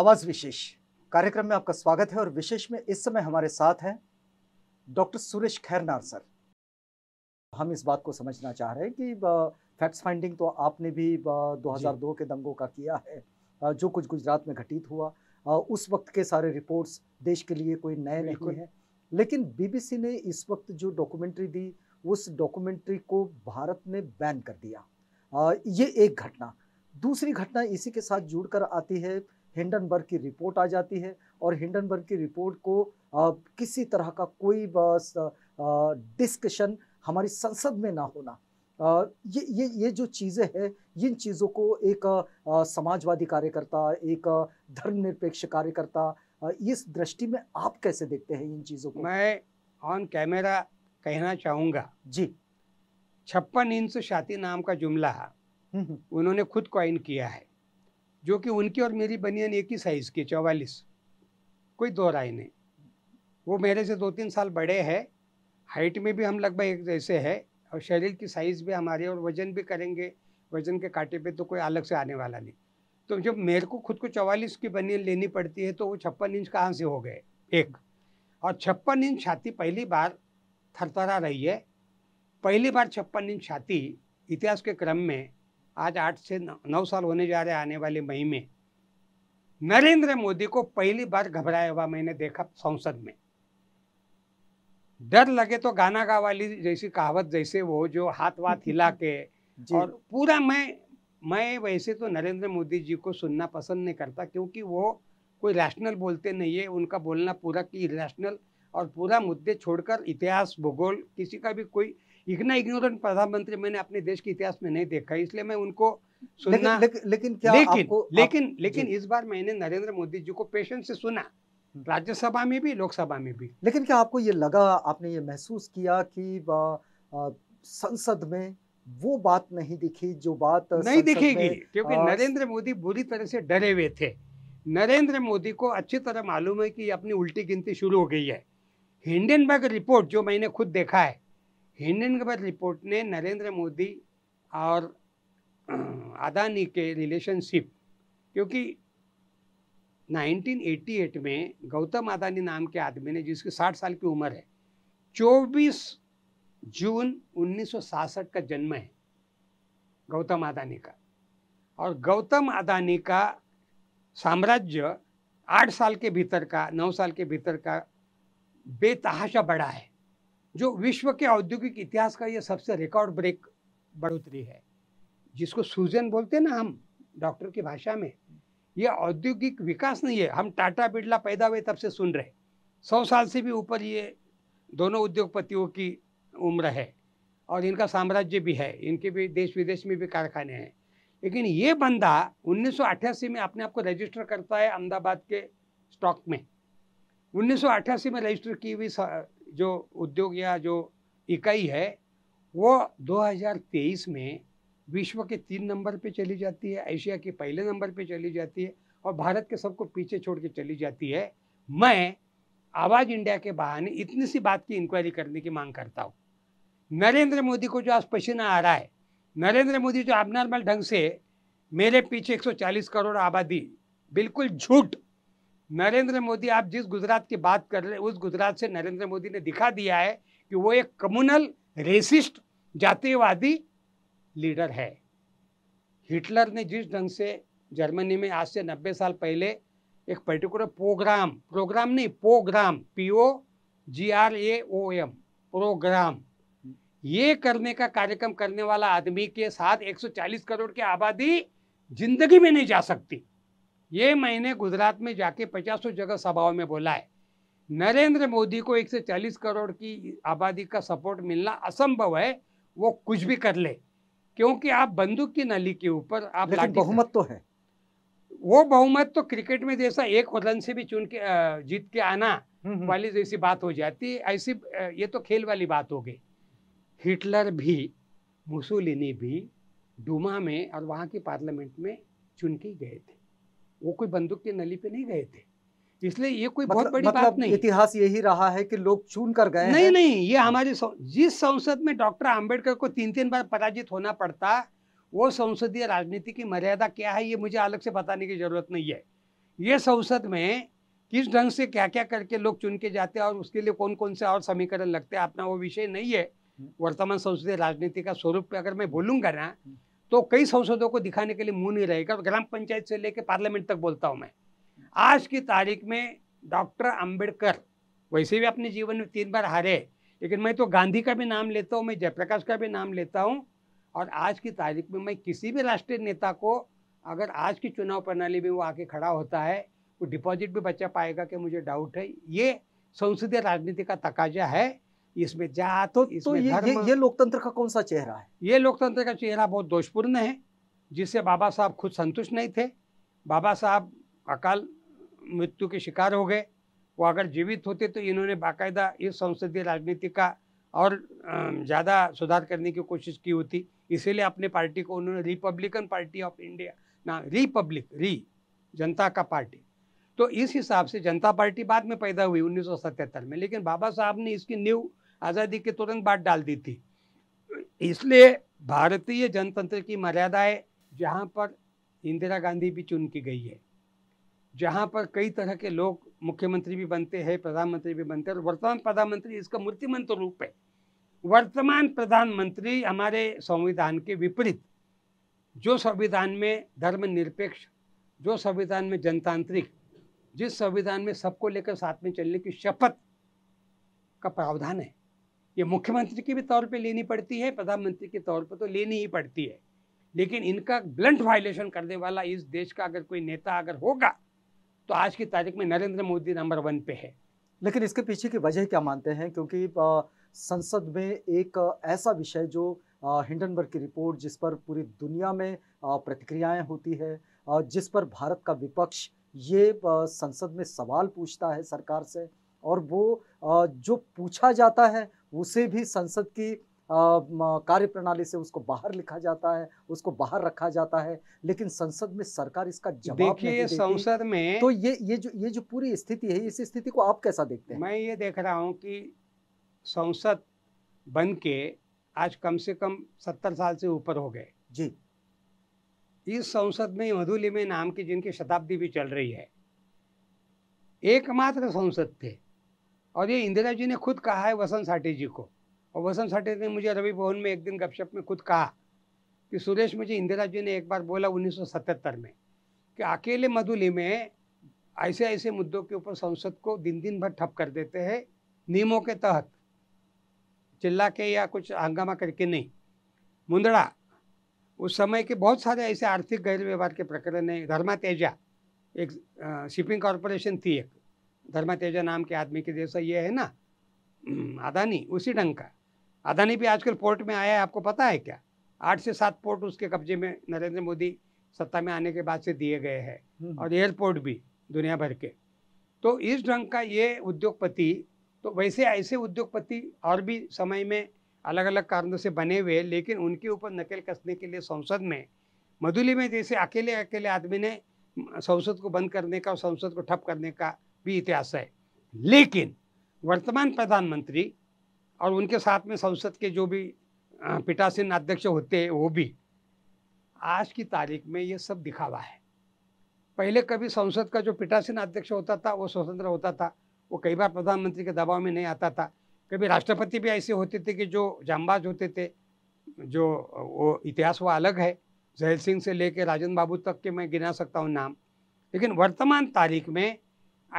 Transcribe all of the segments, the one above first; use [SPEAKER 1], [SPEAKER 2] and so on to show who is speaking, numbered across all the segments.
[SPEAKER 1] आवाज़ विशेष कार्यक्रम में आपका स्वागत है और विशेष में इस समय हमारे साथ हैं डॉक्टर सुरेश खैरनार सर हम इस बात को समझना चाह रहे हैं कि फैक्ट्स फाइंडिंग तो आपने भी 2002 के दंगों का किया है जो कुछ गुजरात में घटित हुआ उस वक्त के सारे रिपोर्ट्स देश के लिए कोई नए नहीं है लेकिन बीबीसी ने इस वक्त जो डॉक्यूमेंट्री दी उस डॉक्यूमेंट्री को भारत ने बैन कर दिया ये एक घटना दूसरी घटना इसी के साथ जुड़कर आती है हिंडनबर्ग की रिपोर्ट आ जाती है और हिंडनबर्ग की रिपोर्ट को आ, किसी तरह का कोई बस डिस्कशन हमारी संसद में ना होना आ, ये ये ये जो चीज़ें हैं इन चीज़ों को एक आ, समाजवादी कार्यकर्ता
[SPEAKER 2] एक धर्मनिरपेक्ष कार्यकर्ता इस दृष्टि में आप कैसे देखते हैं इन चीज़ों को मैं ऑन कैमरा कहना चाहूँगा जी छप्पन इंच छाती नाम का जुमला हम्म, हम्म। उन्होंने खुद कॉइन किया है जो कि उनकी और मेरी बनियान एक ही साइज़ की चौवालीस कोई दो राय नहीं वो मेरे से दो तीन साल बड़े हैं हाइट में भी हम लगभग एक जैसे है और शरीर की साइज़ भी हमारे और वज़न भी करेंगे वज़न के कांटे पे तो कोई अलग से आने वाला नहीं तो जब मेरे को खुद को चौवालीस की बनियन लेनी पड़ती है तो वो छप्पन इंच कहाँ से हो गए एक और छप्पन इंच छाती पहली बार थरथरा रही है पहली बार छप्पन इंच छाती इतिहास के क्रम में आज आठ से नौ साल होने जा रहे आने वाले मई में नरेंद्र मोदी को पहली बार घबराया हुआ मैंने देखा संसद में डर लगे तो गाना गा वाली जैसी कहावत जैसे वो जो हाथ वाथ हिला के और पूरा मैं मैं वैसे तो नरेंद्र मोदी जी को सुनना पसंद नहीं करता क्योंकि वो कोई रैशनल बोलते नहीं है उनका बोलना पूरा कि रैशनल और पूरा मुद्दे छोड़कर इतिहास भूगोल किसी का भी कोई इतना इग्नोरेंट प्रधानमंत्री मैंने अपने देश के इतिहास में नहीं देखा इसलिए मैं उनको सुनना लेकिन लेकिन, लेकिन क्या लेकिन आपको, लेकिन आप, लेकिन इस बार मैंने नरेंद्र मोदी जी को पेशेंस से सुना हम्म। राज्यसभा में भी लोकसभा में भी लेकिन
[SPEAKER 1] क्या आपको ये लगा आपने ये महसूस किया कि संसद में वो बात नहीं दिखी जो बात नहीं दिखेगी क्योंकि नरेंद्र
[SPEAKER 2] मोदी बुरी तरह से डरे हुए थे नरेंद्र मोदी को अच्छी तरह मालूम है कि अपनी उल्टी गिनती शुरू हो गई है हिंडनबर्ग रिपोर्ट जो मैंने खुद देखा है गबर रिपोर्ट ने नरेंद्र मोदी और अदानी के रिलेशनशिप क्योंकि 1988 में गौतम अदानी नाम के आदमी ने जिसकी 60 साल की उम्र है 24 जून 1966 का जन्म है गौतम अदानी का और गौतम अदानी का साम्राज्य आठ साल के भीतर का नौ साल के भीतर का बेतहाशा बड़ा है जो विश्व के औद्योगिक इतिहास का ये सबसे रिकॉर्ड ब्रेक बढ़ोतरी है जिसको सूजन बोलते हैं ना हम डॉक्टर की भाषा में ये औद्योगिक विकास नहीं है हम टाटा बिरला पैदा हुए तब से सुन रहे सौ साल से भी ऊपर ये दोनों उद्योगपतियों की उम्र है और इनका साम्राज्य भी है इनके भी देश विदेश में भी कारखाने हैं लेकिन ये बंदा उन्नीस में अपने आप को रजिस्टर करता है अहमदाबाद के स्टॉक में उन्नीस में रजिस्टर की हुई जो उद्योग या जो इकाई है वो 2023 में विश्व के तीन नंबर पे चली जाती है एशिया के पहले नंबर पे चली जाती है और भारत के सबको पीछे छोड़ के चली जाती है मैं आवाज़ इंडिया के बहाने इतनी सी बात की इंक्वायरी करने की मांग करता हूँ नरेंद्र मोदी को जो आज पसीना आ रहा है नरेंद्र मोदी जो अब नॉर्मल ढंग से मेरे पीछे 140 करोड़ आबादी बिल्कुल झूठ नरेंद्र मोदी आप जिस गुजरात की बात कर रहे उस गुजरात से नरेंद्र मोदी ने दिखा दिया है कि वो एक कम्युनल रेसिस्ट जातिवादी लीडर है हिटलर ने जिस ढंग से जर्मनी में आज से 90 साल पहले एक पर्टिकुलर प्रोग्राम प्रोग्राम नहीं program P O G R A O M program ये करने का कार्यक्रम करने वाला आदमी के साथ 140 करोड़ की आबादी जिंदगी में नहीं जा सकती ये मैंने गुजरात में जाके पचासों जगह सभाओं में बोला है नरेंद्र मोदी को एक से चालीस करोड़ की आबादी का सपोर्ट मिलना असंभव है वो कुछ भी कर ले क्योंकि आप बंदूक की नली के ऊपर आप बहुमत तो है वो बहुमत तो क्रिकेट में जैसा एक रन से भी चुन के जीत के आना हम्म, हम्म। वाली जैसी बात हो जाती ऐसी ये तो खेल वाली बात हो गई हिटलर भी मुसोलिनी भी डुमा में और वहाँ की पार्लियामेंट में चुन के गए थे वो कोई बंदूक के नली पे नहीं गए थे इसलिए ये कोई मतलब, बहुत बड़ी मतलब बात नहीं इतिहास यही रहा है कि
[SPEAKER 1] लोग चुन कर गए नहीं
[SPEAKER 2] नहीं ये हमारे जिस संसद में डॉक्टर आम्बेडकर को तीन तीन बार पराजित होना पड़ता वो संसदीय राजनीति की मर्यादा क्या है ये मुझे अलग से बताने की जरूरत नहीं है ये संसद में किस ढंग से क्या क्या करके लोग चुन के जाते हैं और उसके लिए कौन कौन से और समीकरण लगते हैं अपना वो विषय नहीं है हम्म। वर्तमान संसदीय राजनीति का स्वरूप अगर मैं बोलूंगा ना हम्म। तो कई संसदों को दिखाने के लिए मुंह नहीं रहेगा तो ग्राम पंचायत से लेकर पार्लियामेंट तक बोलता हूँ मैं आज की तारीख में डॉक्टर अम्बेडकर वैसे भी अपने जीवन में तीन बार हारे लेकिन मैं तो गांधी का भी नाम लेता हूँ मैं जयप्रकाश का भी नाम लेता हूँ और आज की तारीख में मैं किसी भी राष्ट्रीय नेता को अगर आज की चुनाव प्रणाली में वो आके खड़ा होता है वो डिपॉजिट भी बचा पाएगा कि मुझे डाउट है ये संसदीय राजनीति का तकाजा है इसमें जात तो, इसमें तो ये, ये, ये लोकतंत्र का कौन सा चेहरा है ये लोकतंत्र का चेहरा बहुत दोषपूर्ण है जिससे बाबा साहब खुद संतुष्ट नहीं थे बाबा साहब अकाल मृत्यु के शिकार हो गए वो अगर जीवित होते तो इन्होंने बाकायदा इस संसदीय राजनीति का और ज़्यादा सुधार करने की कोशिश की होती इसीलिए अपने पार्टी को उन्होंने रिपब्लिकन पार्टी ऑफ इंडिया ना रिपब्लिक री जनता का पार्टी तो इस हिसाब से जनता पार्टी बाद में पैदा हुई उन्नीस में लेकिन बाबा साहब ने इसकी न्यू आज़ादी के तुरंत बाद डाल दी थी इसलिए भारतीय जनतंत्र की मर्यादाएं जहाँ पर इंदिरा गांधी भी चुन की गई है जहाँ पर कई तरह के लोग मुख्यमंत्री भी बनते हैं प्रधानमंत्री भी बनते हैं और वर्तमान प्रधानमंत्री इसका मूर्तिमंत रूप है वर्तमान प्रधानमंत्री हमारे संविधान के विपरीत जो संविधान में धर्मनिरपेक्ष जो संविधान में जनतांत्रिक जिस संविधान में सबको लेकर साथ में चलने की शपथ का प्रावधान है ये मुख्यमंत्री के भी तौर पे लेनी पड़ती है प्रधानमंत्री के तौर पर तो लेनी ही पड़ती है लेकिन इनका ब्लंट वायलेशन करने वाला इस देश का अगर कोई नेता अगर होगा तो आज की तारीख में नरेंद्र मोदी नंबर वन पे है
[SPEAKER 1] लेकिन इसके पीछे की वजह क्या मानते हैं क्योंकि संसद में एक ऐसा विषय जो हिंडनबर्ग की रिपोर्ट जिस पर पूरी दुनिया में प्रतिक्रियाएं होती है जिस पर भारत का विपक्ष ये संसद में सवाल पूछता है सरकार से और वो जो पूछा जाता है उसे भी संसद की कार्य प्रणाली से उसको बाहर लिखा जाता है उसको बाहर रखा जाता है लेकिन संसद में सरकार इसका जवाब देखिए संसद में तो
[SPEAKER 2] ये ये जो ये जो पूरी स्थिति है इस स्थिति को आप कैसा देखते हैं मैं ये देख रहा हूँ कि संसद बन के आज कम से कम सत्तर साल से ऊपर हो गए जी इस संसद में मधुली में नाम की जिनकी शताब्दी भी चल रही है एकमात्र संसद थे और ये इंदिरा जी ने खुद कहा है वसंत साठे जी को और वसंत साठे ने मुझे रवि भवन में एक दिन गपशप में खुद कहा कि सुरेश मुझे इंदिरा जी ने एक बार बोला 1977 में कि अकेले मधुली में ऐसे ऐसे मुद्दों के ऊपर संसद को दिन दिन भर ठप कर देते हैं नियमों के तहत चिल्ला के या कुछ हंगामा करके नहीं मुंदड़ा उस समय के बहुत सारे ऐसे आर्थिक गैरव्यवहार के प्रकरण हैं धर्मा तेजा एक शिपिंग कॉरपोरेशन थी एक तेजा नाम के आदमी के जैसा ये है ना हम्म, अदानी उसी ढंग का अदानी भी आजकल पोर्ट में आया है आपको पता है क्या आठ से सात पोर्ट उसके कब्जे में नरेंद्र मोदी सत्ता में आने के बाद से दिए गए हैं हम्म। और एयरपोर्ट भी दुनिया भर के तो इस ढंग का ये उद्योगपति तो वैसे ऐसे उद्योगपति और भी समय में अलग अलग कारणों से बने हुए लेकिन उनके ऊपर नकेल कसने के लिए संसद में मधुली में जैसे अकेले अकेले आदमी ने संसद को बंद करने का और संसद को ठप करने का भी इतिहास है लेकिन वर्तमान प्रधानमंत्री और उनके साथ में संसद के जो भी पिटासीन अध्यक्ष होते हैं वो भी आज की तारीख में ये सब दिखावा है पहले कभी संसद का जो पिटासीन अध्यक्ष होता था वो स्वतंत्र होता था वो कई बार प्रधानमंत्री के दबाव में नहीं आता था कभी राष्ट्रपति भी ऐसे होते थे कि जो जामबाज होते थे जो वो इतिहास वो अलग है जहल सिंह से लेकर राजन बाबू तक के मैं गिना सकता हूँ नाम लेकिन वर्तमान तारीख में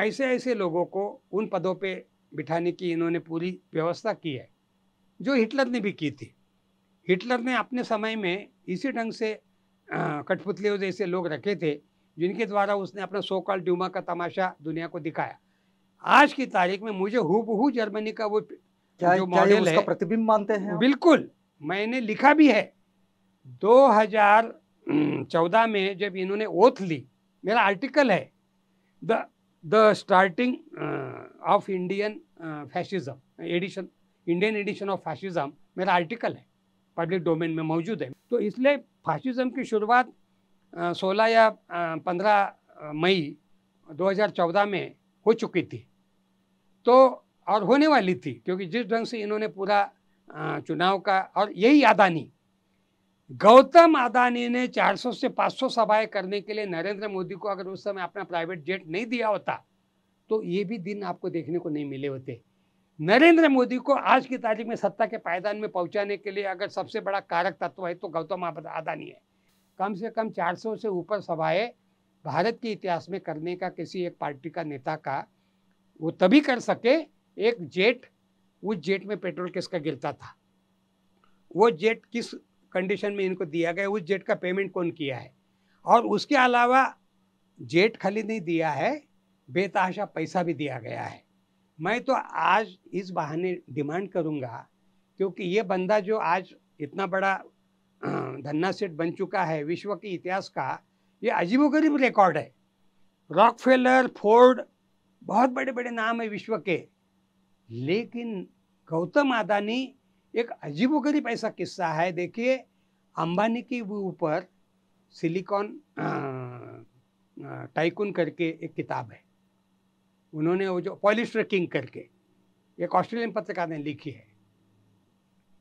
[SPEAKER 2] ऐसे ऐसे लोगों को उन पदों पे बिठाने की इन्होंने पूरी व्यवस्था की है जो हिटलर ने भी की थी हिटलर ने अपने समय में इसी ढंग से कठपुतलियों जैसे लोग रखे थे जिनके द्वारा उसने अपना सोकाल ड्यूमा का तमाशा दुनिया को दिखाया आज की तारीख में मुझे हु जर्मनी का वो क्या, जो मॉडल है
[SPEAKER 1] प्रतिबिंब मानते हैं
[SPEAKER 2] बिल्कुल मैंने लिखा भी है 2014 में जब इन्होंने ओथ ली मेरा आर्टिकल है the the starting of Indian fascism edition Indian edition of fascism मेरा आर्टिकल है पब्लिक डोमेन में मौजूद है तो इसलिए फासिज्म की शुरुआत uh, सोलह या uh, पंद्रह uh, मई दो हज़ार चौदह में हो चुकी थी तो और होने वाली थी क्योंकि जिस ढंग से इन्होंने पूरा चुनाव का और यही आदानी गौतम अदानी ने 400 से 500 सभाएं करने के लिए नरेंद्र मोदी को अगर उस समय अपना प्राइवेट जेट नहीं दिया होता तो ये भी दिन आपको देखने को नहीं मिले होते नरेंद्र मोदी को आज की तारीख में सत्ता के पायदान में पहुंचाने के लिए अगर सबसे बड़ा कारक तत्व है तो गौतम अदानी है कम से कम 400 से ऊपर सभाएं भारत के इतिहास में करने का किसी एक पार्टी का नेता का वो तभी कर सके एक जेट उस जेट में पेट्रोल किसका गिरता था वो जेट किस कंडीशन में इनको दिया गया उस जेट का पेमेंट कौन किया है और उसके अलावा जेट खाली नहीं दिया है बेतहाशा पैसा भी दिया गया है मैं तो आज इस बहाने डिमांड करूंगा क्योंकि ये बंदा जो आज इतना बड़ा धन्ना सेठ बन चुका है विश्व के इतिहास का ये अजीबोगरीब रिकॉर्ड है रॉकफेलर फोर्ड बहुत बड़े बड़े नाम है विश्व के लेकिन गौतम आदानी एक अजीबोगरीब ऐसा किस्सा है देखिए अंबानी के ऊपर सिलिकॉन टाइकून करके एक किताब है उन्होंने वो जो पॉलिस्टर किंग करके एक ऑस्ट्रेलियन पत्रकार ने लिखी है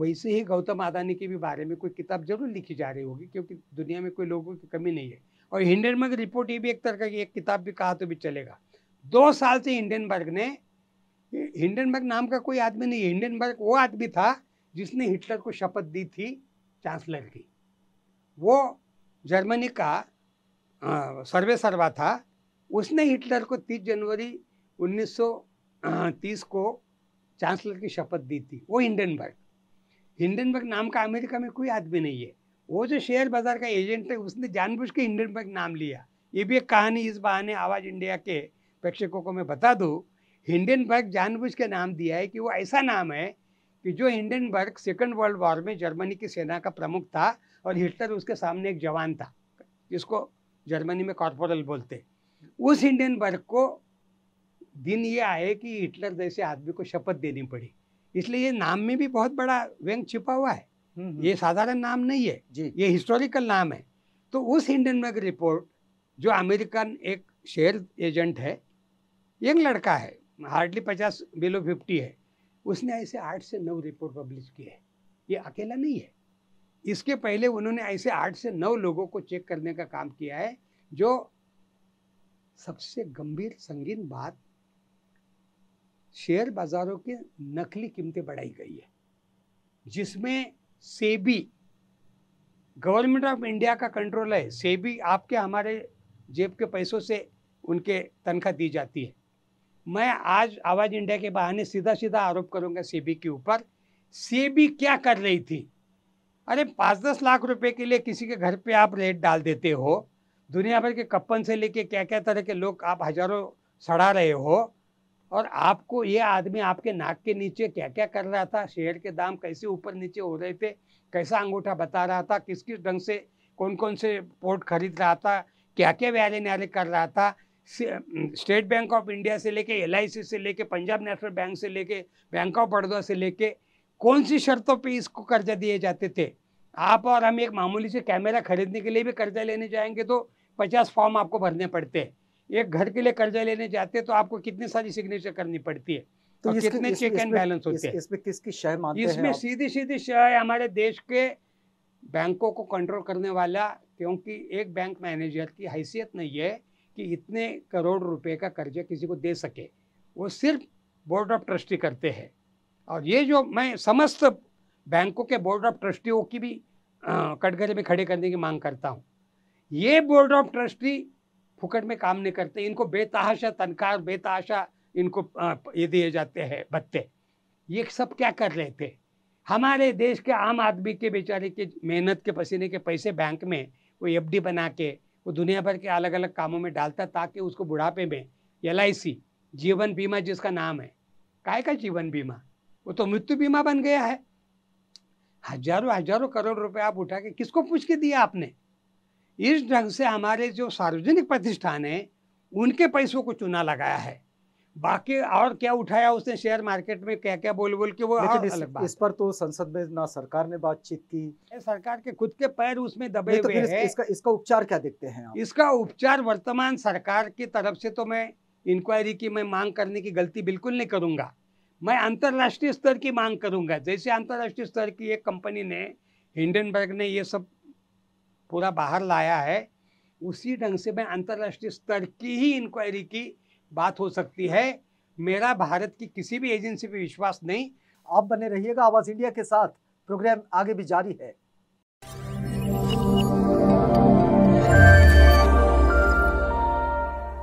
[SPEAKER 2] वैसे ही गौतम अदानी के भी बारे में कोई किताब जरूर लिखी जा रही होगी क्योंकि दुनिया में कोई लोगों की कमी नहीं है और हिंडनबर्ग रिपोर्ट ये भी एक तरह की एक किताब भी कहा तो भी चलेगा दो साल से बर्ग ने हिंडनबर्ग नाम का कोई आदमी नहीं हिंडनबर्ग वो आदमी था जिसने हिटलर को शपथ दी थी चांसलर की वो जर्मनी का सर्वे सर्वा था उसने हिटलर को 30 जनवरी 1930 को चांसलर की शपथ दी थी वो हिंडनबर्ग हिंडनबर्ग नाम का अमेरिका में कोई आदमी नहीं है वो जो शेयर बाजार का एजेंट है उसने जानबूझ के हिंडनबर्ग नाम लिया ये भी एक कहानी इस बहाने आवाज़ इंडिया के प्रेक्षकों को मैं बता दूँ हिंडनबर्ग जानबूझ के नाम दिया है कि वो ऐसा नाम है कि जो हिंडनबर्ग सेकेंड वर्ल्ड वॉर में जर्मनी की सेना का प्रमुख था और हिटलर उसके सामने एक जवान था जिसको जर्मनी में कॉर्पोरल बोलते उस हिंडनबर्ग को दिन ये आए कि हिटलर जैसे आदमी को शपथ देनी पड़ी इसलिए ये नाम में भी बहुत बड़ा व्यंग छिपा हुआ है हम्म, हम्म। ये साधारण नाम नहीं है जी ये हिस्टोरिकल नाम है तो उस हिंडनबर्ग रिपोर्ट जो अमेरिकन एक शेयर एजेंट है यंग लड़का है हार्डली पचास बिलो फिफ्टी है उसने ऐसे आठ से नौ रिपोर्ट पब्लिश किए है ये अकेला नहीं है इसके पहले उन्होंने ऐसे आठ से नौ लोगों को चेक करने का काम किया है जो सबसे गंभीर संगीन बात शेयर बाजारों के नकली कीमतें बढ़ाई गई है जिसमें सेबी गवर्नमेंट ऑफ इंडिया का कंट्रोल है सेबी आपके हमारे जेब के पैसों से उनके तनख्वाह दी जाती है मैं आज आवाज़ इंडिया के बहाने सीधा सीधा आरोप करूंगा सेबी के ऊपर सेबी क्या कर रही थी अरे पाँच दस लाख रुपए के लिए किसी के घर पे आप रेट डाल देते हो दुनिया भर के कप्पन से लेके क्या क्या तरह के लोग आप हजारों सड़ा रहे हो और आपको ये आदमी आपके नाक के नीचे क्या क्या कर रहा था शेयर के दाम कैसे ऊपर नीचे हो रहे थे कैसा अंगूठा बता रहा था किस किस ढंग से कौन कौन से पोर्ट खरीद रहा था क्या क्या व्याले न्याले कर रहा था स्टेट बैंक ऑफ इंडिया से लेके एल से लेके पंजाब नेशनल बैंक से लेके बैंक ऑफ बड़ौदा से लेके कौन सी शर्तों पे इसको कर्जा दिए जाते थे आप और हम एक मामूली से कैमरा खरीदने के लिए भी कर्जा लेने जाएंगे तो पचास फॉर्म आपको भरने पड़ते हैं एक घर के लिए कर्जा लेने जाते हैं तो आपको कितनी सारी सिग्नेचर करनी पड़ती है तो कितने चेक एंड बैलेंस
[SPEAKER 1] होते हैं इसमें किसकी शय मानते इसमें
[SPEAKER 2] सीधी सीधी शय हमारे देश के बैंकों को कंट्रोल करने वाला क्योंकि एक बैंक मैनेजर की हैसियत नहीं है कि इतने करोड़ रुपए का कर्जा किसी को दे सके वो सिर्फ बोर्ड ऑफ ट्रस्टी करते हैं और ये जो मैं समस्त बैंकों के बोर्ड ऑफ ट्रस्टियों की भी कटघरे में खड़े करने की मांग करता हूँ ये बोर्ड ऑफ ट्रस्टी फुकट में काम नहीं करते इनको बेतहाशा तनख्वाह बेतहाशा इनको ये दिए जाते हैं भत्ते ये सब क्या कर रहे थे हमारे देश के आम आदमी के बेचारे के मेहनत के पसीने के पैसे बैंक में वो एफडी बना के वो दुनिया भर के अलग अलग कामों में डालता ताकि उसको बुढ़ापे में एल जीवन बीमा जिसका नाम है काय का जीवन बीमा वो तो मृत्यु बीमा बन गया है हजारों हजारों करोड़ रुपए आप उठा के किसको पूछ के दिया आपने इस ढंग से हमारे जो सार्वजनिक प्रतिष्ठान हैं उनके पैसों को चुना लगाया है बाकी और क्या उठाया उसने शेयर मार्केट में क्या क्या बोल बोल के वो और इस, अलग बात इस
[SPEAKER 1] पर तो संसद में ना सरकार ने बातचीत की
[SPEAKER 2] सरकार के खुद के पैर उसमें दबे तो हुए हैं इसका
[SPEAKER 1] इसका उपचार क्या देखते हैं आप?
[SPEAKER 2] इसका उपचार वर्तमान सरकार की तरफ से तो मैं इंक्वायरी की मैं मांग करने की गलती बिल्कुल नहीं करूंगा मैं अंतर्राष्ट्रीय स्तर की मांग करूंगा जैसे अंतर्राष्ट्रीय स्तर की एक कंपनी ने हिंडनबर्ग ने ये सब पूरा बाहर लाया है उसी ढंग से मैं अंतर्राष्ट्रीय स्तर की ही इंक्वायरी की बात हो सकती है मेरा भारत की किसी भी एजेंसी पे विश्वास नहीं आप बने रहिएगा आवाज इंडिया के साथ प्रोग्राम आगे भी जारी है